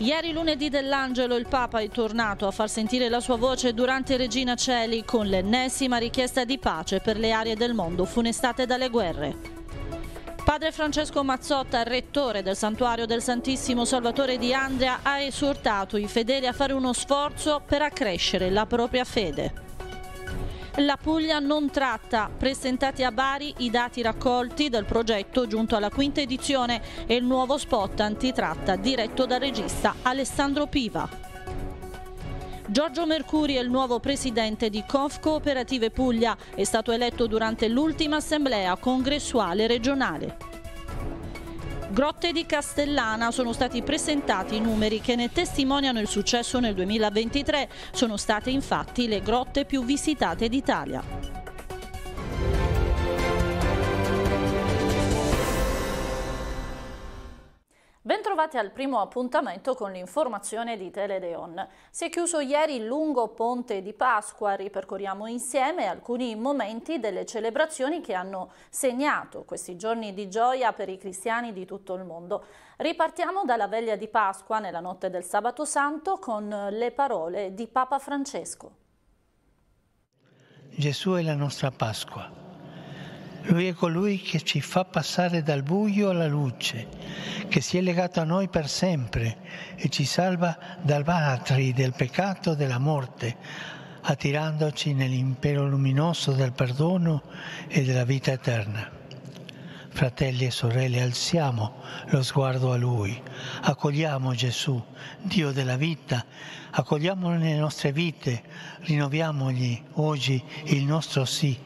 Ieri lunedì dell'Angelo il Papa è tornato a far sentire la sua voce durante Regina Celi con l'ennesima richiesta di pace per le aree del mondo funestate dalle guerre. Padre Francesco Mazzotta, rettore del santuario del Santissimo Salvatore di Andrea, ha esortato i fedeli a fare uno sforzo per accrescere la propria fede. La Puglia non tratta. Presentati a Bari i dati raccolti dal progetto giunto alla quinta edizione e il nuovo spot antitratta diretto dal regista Alessandro Piva. Giorgio Mercuri è il nuovo presidente di Conf Cooperative Puglia, è stato eletto durante l'ultima assemblea congressuale regionale. Grotte di Castellana sono stati presentati i numeri che ne testimoniano il successo nel 2023. Sono state infatti le grotte più visitate d'Italia. bentrovati al primo appuntamento con l'informazione di Teledeon. Si è chiuso ieri il lungo ponte di Pasqua, ripercorriamo insieme alcuni momenti delle celebrazioni che hanno segnato questi giorni di gioia per i cristiani di tutto il mondo. Ripartiamo dalla veglia di Pasqua nella notte del sabato santo con le parole di Papa Francesco. Gesù è la nostra Pasqua lui è colui che ci fa passare dal buio alla luce, che si è legato a noi per sempre e ci salva dal baratri, del peccato, e della morte, attirandoci nell'impero luminoso del perdono e della vita eterna. Fratelli e sorelle, alziamo lo sguardo a Lui, accogliamo Gesù, Dio della vita, accogliamolo nelle nostre vite, rinnoviamogli oggi il nostro sì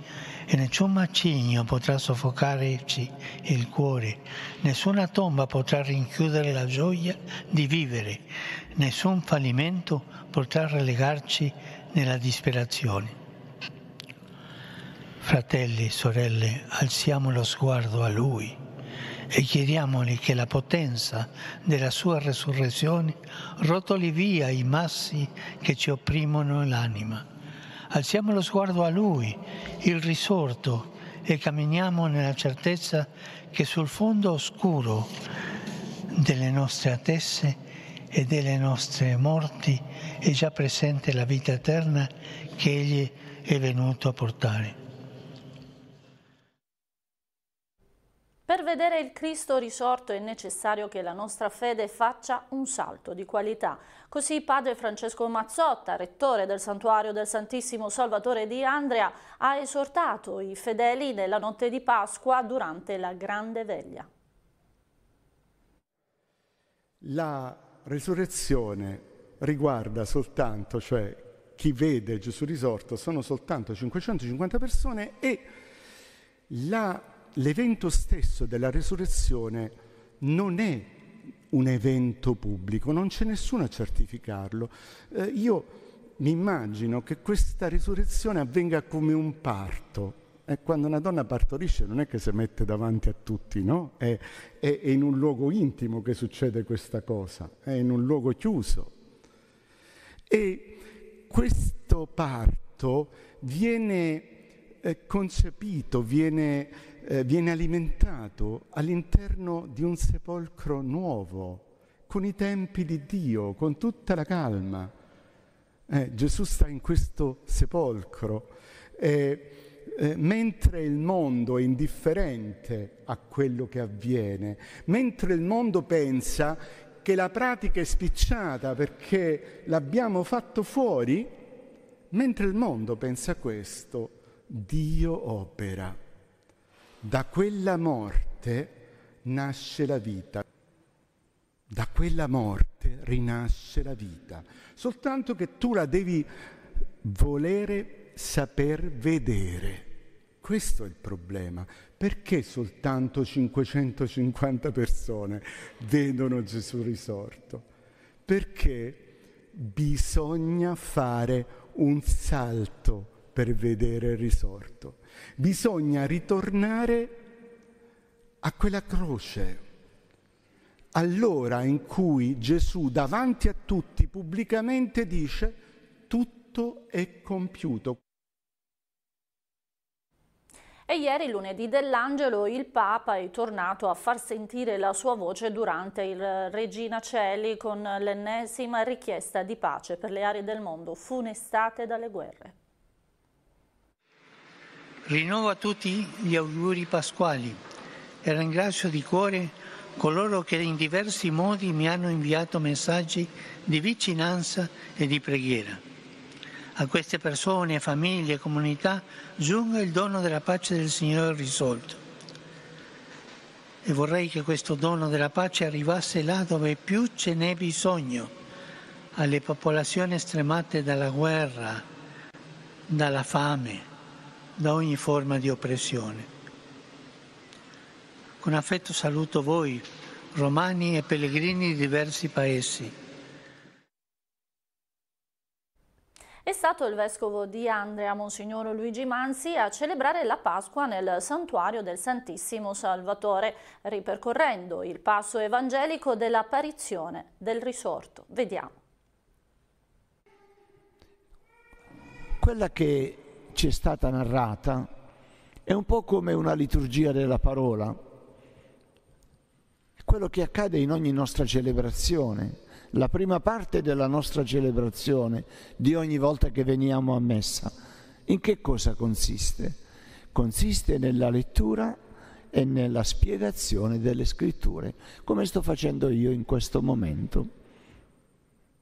e nessun macigno potrà soffocarci il cuore, nessuna tomba potrà rinchiudere la gioia di vivere, nessun fallimento potrà relegarci nella disperazione. Fratelli, sorelle, alziamo lo sguardo a Lui e chiediamogli che la potenza della sua resurrezione rotoli via i massi che ci opprimono l'anima alziamo lo sguardo a Lui, il risorto, e camminiamo nella certezza che sul fondo oscuro delle nostre attesse e delle nostre morti è già presente la vita eterna che Egli è venuto a portare. Per vedere il Cristo risorto è necessario che la nostra fede faccia un salto di qualità. Così padre Francesco Mazzotta, rettore del santuario del Santissimo Salvatore di Andrea, ha esortato i fedeli nella notte di Pasqua durante la Grande Veglia. La risurrezione riguarda soltanto, cioè chi vede Gesù risorto sono soltanto 550 persone e la l'evento stesso della resurrezione non è un evento pubblico, non c'è nessuno a certificarlo. Eh, io mi immagino che questa risurrezione avvenga come un parto. E eh, quando una donna partorisce non è che si mette davanti a tutti, no? È, è, è in un luogo intimo che succede questa cosa, è in un luogo chiuso. E questo parto viene eh, concepito, viene eh, viene alimentato all'interno di un sepolcro nuovo, con i tempi di Dio, con tutta la calma. Eh, Gesù sta in questo sepolcro. Eh, eh, mentre il mondo è indifferente a quello che avviene, mentre il mondo pensa che la pratica è spicciata perché l'abbiamo fatto fuori, mentre il mondo pensa questo, Dio opera. Da quella morte nasce la vita. Da quella morte rinasce la vita. Soltanto che tu la devi volere, saper vedere. Questo è il problema. Perché soltanto 550 persone vedono Gesù risorto? Perché bisogna fare un salto per vedere il risorto. Bisogna ritornare a quella croce, all'ora in cui Gesù davanti a tutti pubblicamente dice tutto è compiuto. E ieri, lunedì dell'Angelo, il Papa è tornato a far sentire la sua voce durante il Regina Celi con l'ennesima richiesta di pace per le aree del mondo funestate dalle guerre. Rinnovo a tutti gli auguri pasquali e ringrazio di cuore coloro che in diversi modi mi hanno inviato messaggi di vicinanza e di preghiera. A queste persone, famiglie e comunità giunga il dono della pace del Signore risolto. E vorrei che questo dono della pace arrivasse là dove più ce n'è bisogno, alle popolazioni stremate dalla guerra, dalla fame da ogni forma di oppressione. Con affetto saluto voi, romani e pellegrini di diversi paesi. È stato il vescovo di Andrea, Monsignor Luigi Manzi, a celebrare la Pasqua nel santuario del Santissimo Salvatore, ripercorrendo il passo evangelico dell'apparizione del risorto. Vediamo. Quella che ci è stata narrata è un po' come una liturgia della parola. È quello che accade in ogni nostra celebrazione, la prima parte della nostra celebrazione di ogni volta che veniamo a messa. In che cosa consiste? Consiste nella lettura e nella spiegazione delle scritture, come sto facendo io in questo momento.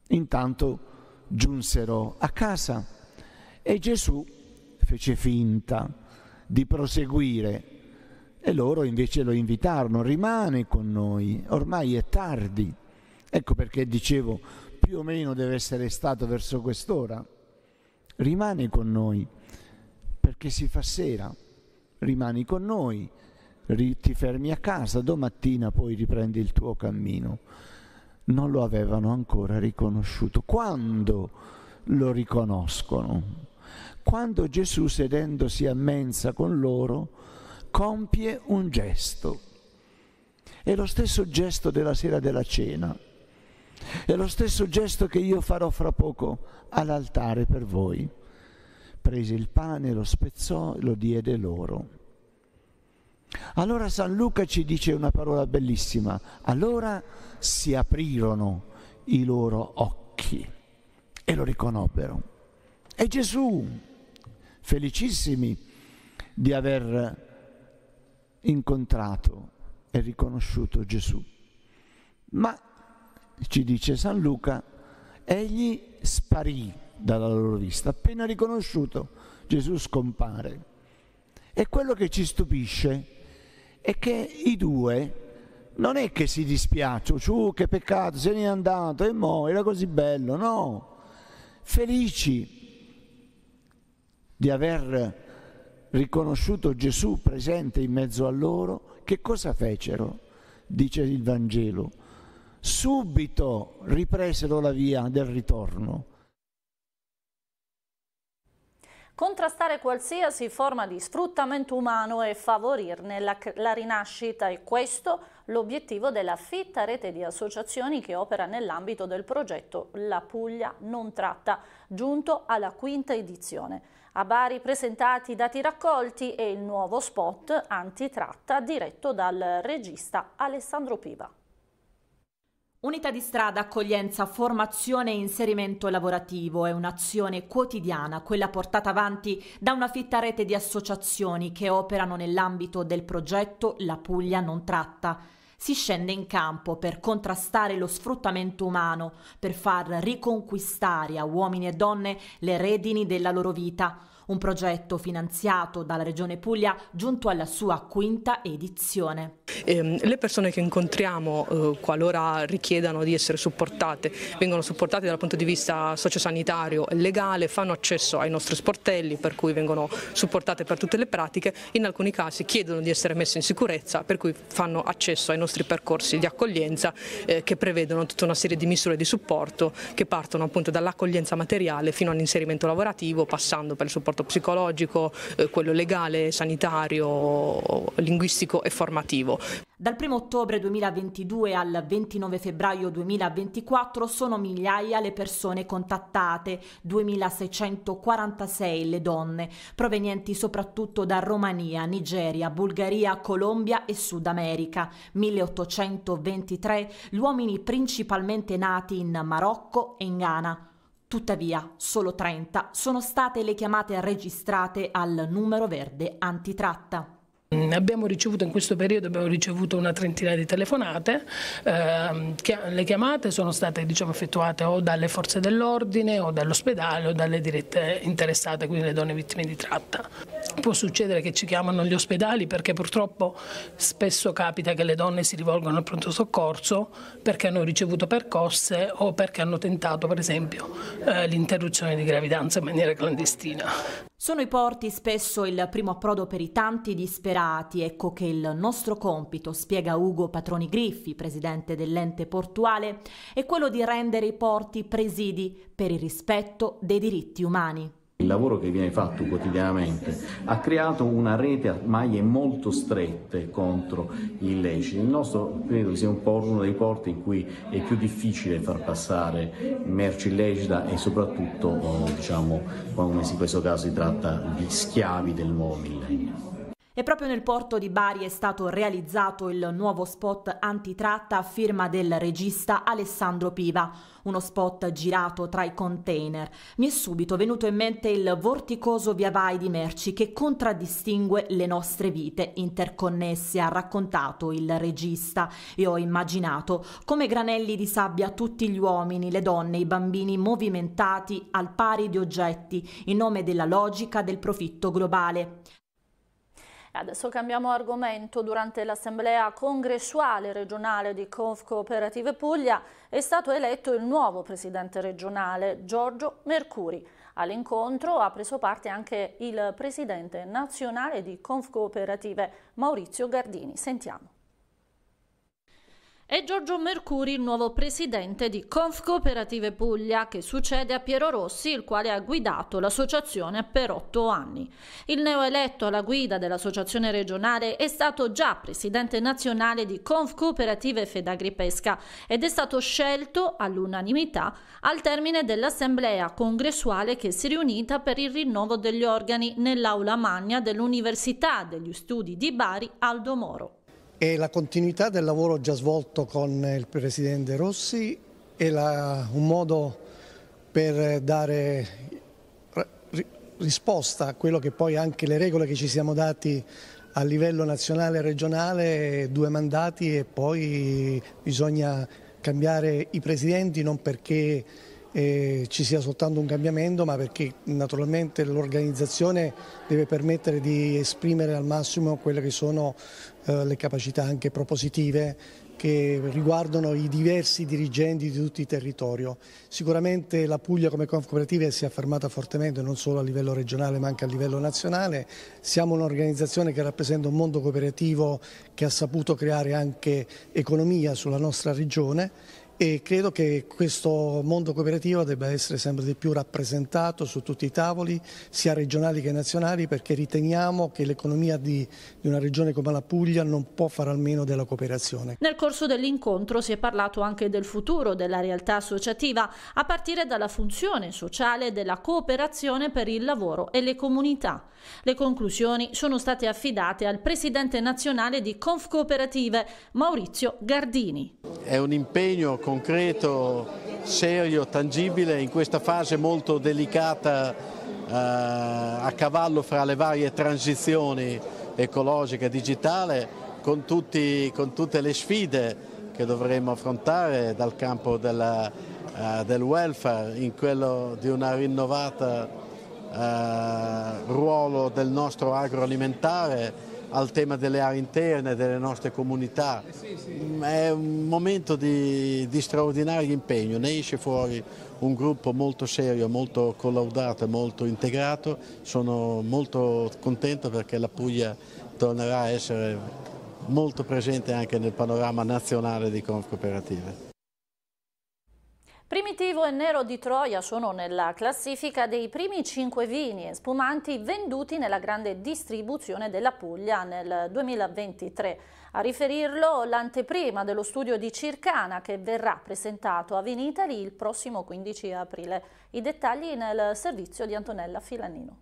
Intanto giunsero a casa e Gesù fece finta di proseguire e loro invece lo invitarono, rimane con noi, ormai è tardi. Ecco perché dicevo, più o meno deve essere stato verso quest'ora. Rimane con noi, perché si fa sera, rimani con noi, ti fermi a casa, domattina poi riprendi il tuo cammino. Non lo avevano ancora riconosciuto. Quando lo riconoscono? quando Gesù, sedendosi a mensa con loro, compie un gesto. È lo stesso gesto della sera della cena, è lo stesso gesto che io farò fra poco all'altare per voi. Prese il pane, lo spezzò e lo diede loro. Allora San Luca ci dice una parola bellissima. Allora si aprirono i loro occhi e lo riconobbero. È Gesù felicissimi di aver incontrato e riconosciuto Gesù. Ma, ci dice San Luca, egli sparì dalla loro vista, appena riconosciuto Gesù scompare. E quello che ci stupisce è che i due non è che si dispiacciono, ciù che peccato, se ne è andato e mo era così bello, no, felici di aver riconosciuto Gesù presente in mezzo a loro, che cosa fecero? Dice il Vangelo. Subito ripresero la via del ritorno. Contrastare qualsiasi forma di sfruttamento umano e favorirne la, la rinascita è questo l'obiettivo della fitta rete di associazioni che opera nell'ambito del progetto La Puglia non tratta, giunto alla quinta edizione. A Bari presentati i dati raccolti e il nuovo spot antitratta diretto dal regista Alessandro Piva. Unità di strada, accoglienza, formazione e inserimento lavorativo è un'azione quotidiana, quella portata avanti da una fitta rete di associazioni che operano nell'ambito del progetto La Puglia non tratta si scende in campo per contrastare lo sfruttamento umano, per far riconquistare a uomini e donne le redini della loro vita un progetto finanziato dalla Regione Puglia giunto alla sua quinta edizione. Eh, le persone che incontriamo, eh, qualora richiedano di essere supportate, vengono supportate dal punto di vista sociosanitario e legale, fanno accesso ai nostri sportelli per cui vengono supportate per tutte le pratiche, in alcuni casi chiedono di essere messe in sicurezza per cui fanno accesso ai nostri percorsi di accoglienza eh, che prevedono tutta una serie di misure di supporto che partono appunto dall'accoglienza materiale fino all'inserimento lavorativo passando per il supporto supporto psicologico, eh, quello legale, sanitario, linguistico e formativo. Dal 1 ottobre 2022 al 29 febbraio 2024 sono migliaia le persone contattate, 2646 le donne, provenienti soprattutto da Romania, Nigeria, Bulgaria, Colombia e Sud America, 1823 gli uomini principalmente nati in Marocco e in Ghana. Tuttavia, solo 30 sono state le chiamate registrate al numero verde antitratta. Ehm, abbiamo ricevuto in questo periodo una trentina di telefonate, ehm, le chiamate sono state diciamo, effettuate o dalle forze dell'ordine o dall'ospedale o dalle dirette interessate, quindi le donne vittime di tratta. Può succedere che ci chiamano gli ospedali perché purtroppo spesso capita che le donne si rivolgono al pronto soccorso perché hanno ricevuto percosse o perché hanno tentato per esempio eh, l'interruzione di gravidanza in maniera clandestina. Sono i porti spesso il primo approdo per i tanti disperati dati, ecco che il nostro compito, spiega Ugo Patroni Griffi, presidente dell'ente portuale, è quello di rendere i porti presidi per il rispetto dei diritti umani. Il lavoro che viene fatto quotidianamente ha creato una rete a maglie molto strette contro gli illeciti. Il nostro credo sia un po' uno dei porti in cui è più difficile far passare merci illecita e soprattutto eh, diciamo, come in questo caso si tratta di schiavi del nuovo millennio. E proprio nel porto di Bari è stato realizzato il nuovo spot antitratta a firma del regista Alessandro Piva, uno spot girato tra i container. Mi è subito venuto in mente il vorticoso viavai di merci che contraddistingue le nostre vite interconnesse, ha raccontato il regista e ho immaginato come granelli di sabbia tutti gli uomini, le donne, i bambini movimentati al pari di oggetti in nome della logica del profitto globale. Adesso cambiamo argomento. Durante l'assemblea congressuale regionale di Conf Cooperative Puglia è stato eletto il nuovo presidente regionale, Giorgio Mercuri. All'incontro ha preso parte anche il presidente nazionale di Conf Cooperative, Maurizio Gardini. Sentiamo. È Giorgio Mercuri il nuovo presidente di Conf Cooperative Puglia che succede a Piero Rossi, il quale ha guidato l'associazione per otto anni. Il neoeletto alla guida dell'associazione regionale è stato già presidente nazionale di Conf Confcooperative Fedagripesca ed è stato scelto all'unanimità al termine dell'assemblea congressuale che si è riunita per il rinnovo degli organi nell'aula magna dell'Università degli Studi di Bari Aldo Moro è la continuità del lavoro già svolto con il Presidente Rossi è la, un modo per dare risposta a quello che poi anche le regole che ci siamo dati a livello nazionale e regionale, due mandati e poi bisogna cambiare i presidenti non perché eh, ci sia soltanto un cambiamento, ma perché naturalmente l'organizzazione deve permettere di esprimere al massimo quelle che sono eh, le capacità anche propositive che riguardano i diversi dirigenti di tutto il territorio. Sicuramente la Puglia come Confcooperative si è affermata fortemente non solo a livello regionale ma anche a livello nazionale. Siamo un'organizzazione che rappresenta un mondo cooperativo che ha saputo creare anche economia sulla nostra regione e credo che questo mondo cooperativo debba essere sempre di più rappresentato su tutti i tavoli, sia regionali che nazionali, perché riteniamo che l'economia di, di, una regione come la Puglia non può fare almeno della cooperazione. Nel corso dell'incontro si è parlato anche del futuro della realtà associativa, a partire dalla funzione sociale della cooperazione per il lavoro e le comunità. Le conclusioni sono state affidate al presidente nazionale di Conf Cooperative, Maurizio Gardini. È un impegno con concreto, serio, tangibile in questa fase molto delicata eh, a cavallo fra le varie transizioni ecologica e digitale con, tutti, con tutte le sfide che dovremo affrontare dal campo della, uh, del welfare in quello di una rinnovata uh, ruolo del nostro agroalimentare al tema delle aree interne, delle nostre comunità. Eh mm, è un momento di, di straordinario impegno, ne esce fuori un gruppo molto serio, molto collaudato e molto integrato. Sono molto contento perché la Puglia tornerà a essere molto presente anche nel panorama nazionale di Conf Cooperative. Primitivo e Nero di Troia sono nella classifica dei primi cinque vini e spumanti venduti nella grande distribuzione della Puglia nel 2023. A riferirlo l'anteprima dello studio di Circana che verrà presentato a Vinitali il prossimo 15 aprile. I dettagli nel servizio di Antonella Filanino.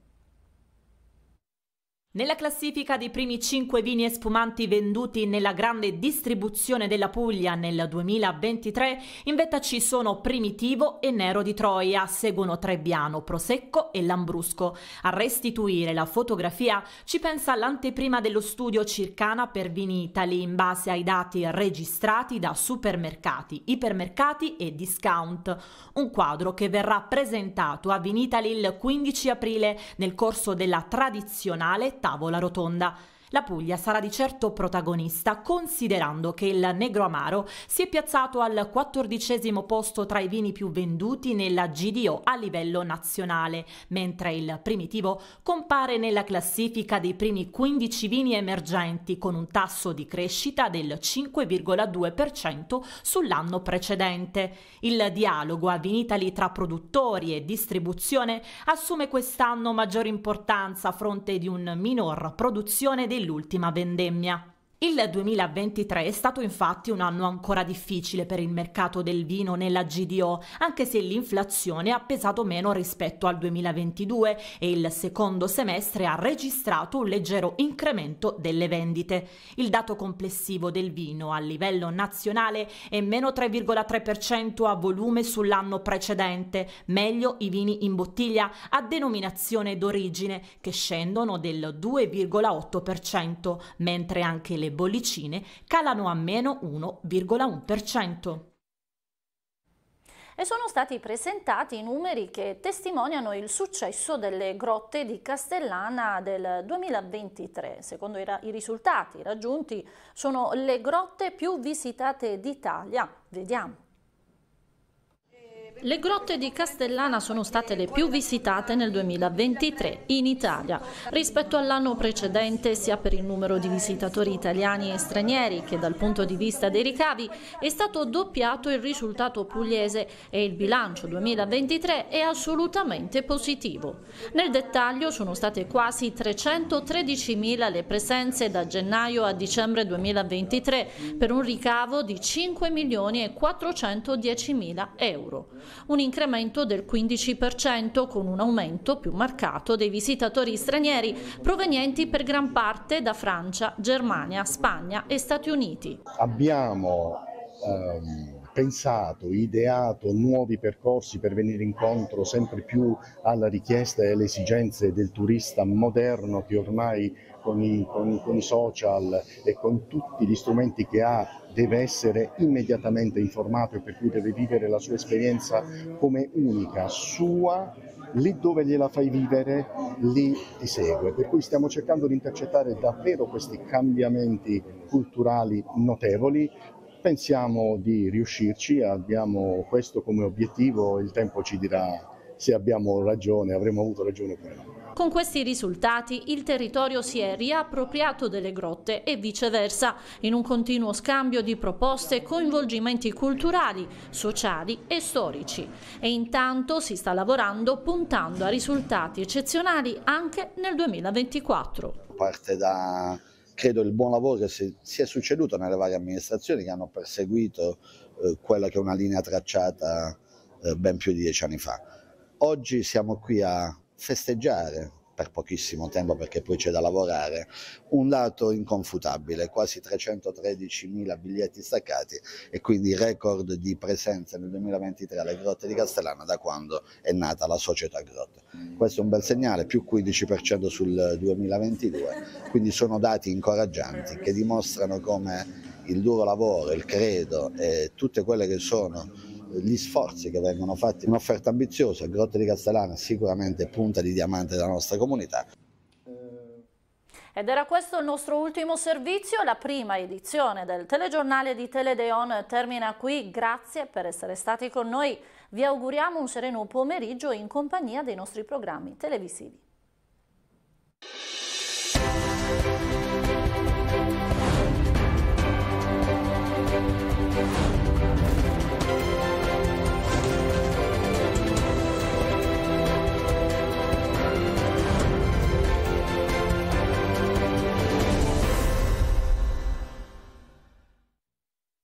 Nella classifica dei primi 5 vini e spumanti venduti nella grande distribuzione della Puglia nel 2023, in vetta ci sono Primitivo e Nero di Troia, seguono Trebbiano, Prosecco e Lambrusco. A restituire la fotografia ci pensa l'anteprima dello studio Circana per Vini Italy in base ai dati registrati da supermercati, ipermercati e discount. Un quadro che verrà presentato a Vinitali il 15 aprile nel corso della tradizionale tavola rotonda la Puglia sarà di certo protagonista, considerando che il Negro Amaro si è piazzato al quattordicesimo posto tra i vini più venduti nella GDO a livello nazionale, mentre il Primitivo compare nella classifica dei primi 15 vini emergenti con un tasso di crescita del 5,2% sull'anno precedente. Il dialogo a Vinitali tra produttori e distribuzione assume quest'anno maggior importanza a fronte di un minor produzione dei dell'ultima vendemmia. Il 2023 è stato infatti un anno ancora difficile per il mercato del vino nella GDO, anche se l'inflazione ha pesato meno rispetto al 2022 e il secondo semestre ha registrato un leggero incremento delle vendite. Il dato complessivo del vino a livello nazionale è meno 3,3% a volume sull'anno precedente, meglio i vini in bottiglia a denominazione d'origine che scendono del 2,8%, mentre anche le bollicine calano a meno 1,1%. E sono stati presentati numeri che testimoniano il successo delle grotte di Castellana del 2023. Secondo i, i risultati raggiunti sono le grotte più visitate d'Italia. Vediamo. Le grotte di Castellana sono state le più visitate nel 2023 in Italia rispetto all'anno precedente sia per il numero di visitatori italiani e stranieri che dal punto di vista dei ricavi è stato doppiato il risultato pugliese e il bilancio 2023 è assolutamente positivo. Nel dettaglio sono state quasi 313.000 le presenze da gennaio a dicembre 2023 per un ricavo di 5 410.000 euro un incremento del 15% con un aumento più marcato dei visitatori stranieri provenienti per gran parte da Francia, Germania, Spagna e Stati Uniti. Abbiamo ehm pensato, ideato nuovi percorsi per venire incontro sempre più alla richiesta e alle esigenze del turista moderno che ormai con i, con, con i social e con tutti gli strumenti che ha deve essere immediatamente informato e per cui deve vivere la sua esperienza come unica, sua lì dove gliela fai vivere, lì ti segue. Per cui stiamo cercando di intercettare davvero questi cambiamenti culturali notevoli. Pensiamo di riuscirci, abbiamo questo come obiettivo, il tempo ci dirà se abbiamo ragione, avremo avuto ragione oppure no. Con questi risultati il territorio si è riappropriato delle grotte e viceversa, in un continuo scambio di proposte e coinvolgimenti culturali, sociali e storici. E intanto si sta lavorando puntando a risultati eccezionali anche nel 2024. Parte da credo il buon lavoro che si, si è succeduto nelle varie amministrazioni che hanno perseguito eh, quella che è una linea tracciata eh, ben più di dieci anni fa. Oggi siamo qui a festeggiare per pochissimo tempo perché poi c'è da lavorare, un dato inconfutabile, quasi 313.000 biglietti staccati e quindi record di presenza nel 2023 alle grotte di Castellana da quando è nata la società grotte. Questo è un bel segnale, più 15% sul 2022, quindi sono dati incoraggianti che dimostrano come il duro lavoro, il credo e tutte quelle che sono gli sforzi che vengono fatti, un'offerta ambiziosa, Grotte di Castellana sicuramente punta di diamante della nostra comunità. Ed era questo il nostro ultimo servizio, la prima edizione del telegiornale di Teledeon termina qui, grazie per essere stati con noi, vi auguriamo un sereno pomeriggio in compagnia dei nostri programmi televisivi.